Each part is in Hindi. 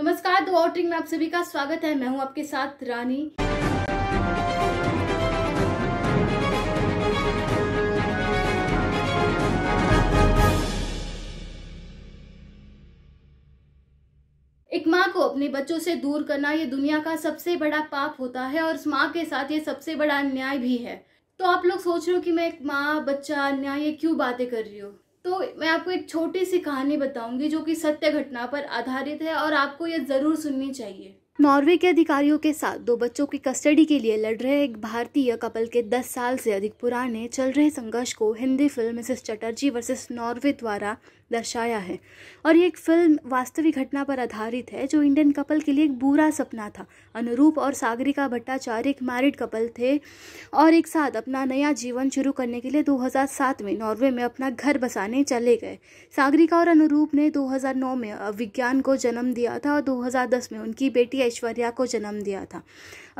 नमस्कार दो ऑटरिंग में आप सभी का स्वागत है मैं हूं आपके साथ रानी एक माँ को अपने बच्चों से दूर करना ये दुनिया का सबसे बड़ा पाप होता है और इस माँ के साथ ये सबसे बड़ा अन्याय भी है तो आप लोग सोच रहे हो कि मैं एक माँ बच्चा अन्याय ये क्यों बातें कर रही हूँ तो मैं आपको एक छोटी सी कहानी बताऊंगी जो कि सत्य घटना पर आधारित है और आपको ये ज़रूर सुननी चाहिए नॉर्वे के अधिकारियों के साथ दो बच्चों की कस्टडी के लिए लड़ रहे एक भारतीय कपल के 10 साल से अधिक पुराने चल रहे संघर्ष को Hindi film Mrs Chatterjee versus Norway द्वारा दर्शाया है और ये एक फिल्म वास्तविक घटना पर आधारित है जो इंडियन कपल के लिए एक बुरा सपना था अनुरूप और सागरिका भट्टाचार्य एक मैरिड कपल थे और एक साथ अपना नया जीवन शुरू करने के लिए 2007 में नॉर्वे में अपना घर बसाने चले गए सागरिका और अनुरूप ने 2009 में विज्ञान को जन्म दिया था और दो में उनकी बेटी ऐश्वर्या को जन्म दिया था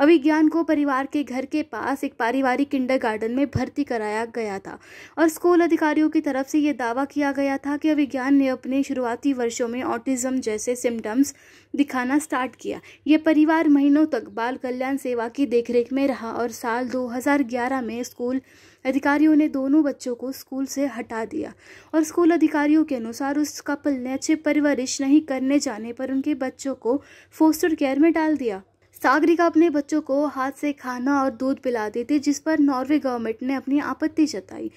अभिज्ञान को परिवार के घर के पास एक पारिवारिक किंडर गार्डन में भर्ती कराया गया था और स्कूल अधिकारियों की तरफ से यह दावा किया गया था कि अभिज्ञान ने अपने शुरुआती वर्षों में ऑटिज्म जैसे सिम्टम्स दिखाना स्टार्ट किया ये परिवार महीनों तक बाल कल्याण सेवा की देखरेख में रहा और साल 2011 में स्कूल अधिकारियों ने दोनों बच्चों को स्कूल से हटा दिया और स्कूल अधिकारियों के अनुसार उस कपल ने अच्छे परवरिश नहीं करने जाने पर उनके बच्चों को फोस्टर केयर में डाल दिया सागरिका अपने बच्चों को हाथ से खाना और दूध पिलाती थी जिस पर नॉर्वे गवर्नमेंट ने अपनी आपत्ति जताई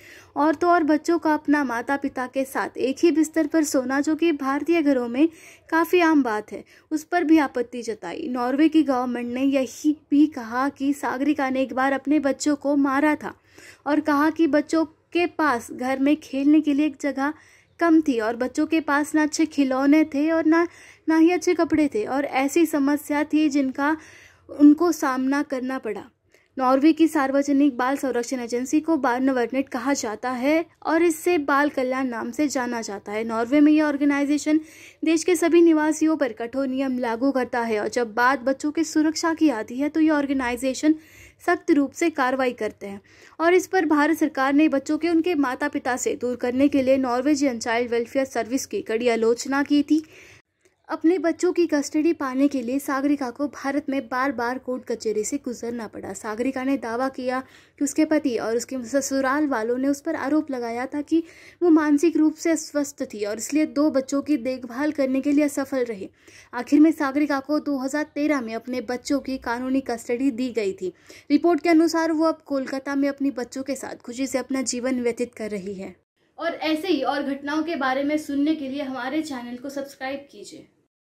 और तो और बच्चों का अपना माता पिता के साथ एक ही बिस्तर पर सोना जो कि भारतीय घरों में काफ़ी आम बात है उस पर भी आपत्ति जताई नॉर्वे की गवर्नमेंट ने यही भी कहा कि सागरिका ने एक बार अपने बच्चों को मारा था और कहा कि बच्चों के पास घर में खेलने के लिए एक जगह कम थी और बच्चों के पास ना अच्छे खिलौने थे और ना ना ही अच्छे कपड़े थे और ऐसी समस्या थी जिनका उनको सामना करना पड़ा नॉर्वे की सार्वजनिक बाल संरक्षण एजेंसी को बार्नवर्नेट कहा जाता है और इससे बाल कल्याण नाम से जाना जाता है नॉर्वे में यह ऑर्गेनाइजेशन देश के सभी निवासियों पर कठोर नियम लागू करता है और जब बात बच्चों की सुरक्षा की आती है तो यह ऑर्गेनाइजेशन सख्त रूप से कार्रवाई करते हैं और इस पर भारत सरकार ने बच्चों के उनके माता पिता से दूर करने के लिए नॉर्वेजियन चाइल्ड वेलफेयर सर्विस की कड़ी आलोचना की थी अपने बच्चों की कस्टडी पाने के लिए सागरिका को भारत में बार बार कोर्ट कचहरी से गुजरना पड़ा सागरिका ने दावा किया कि उसके पति और उसके ससुराल वालों ने उस पर आरोप लगाया था कि वो मानसिक रूप से अस्वस्थ थी और इसलिए दो बच्चों की देखभाल करने के लिए असफल रहे आखिर में सागरिका को 2013 में अपने बच्चों की कानूनी कस्टडी दी गई थी रिपोर्ट के अनुसार वो अब कोलकाता में अपने बच्चों के साथ खुशी से अपना जीवन व्यतीत कर रही है और ऐसे ही और घटनाओं के बारे में सुनने के लिए हमारे चैनल को सब्सक्राइब कीजिए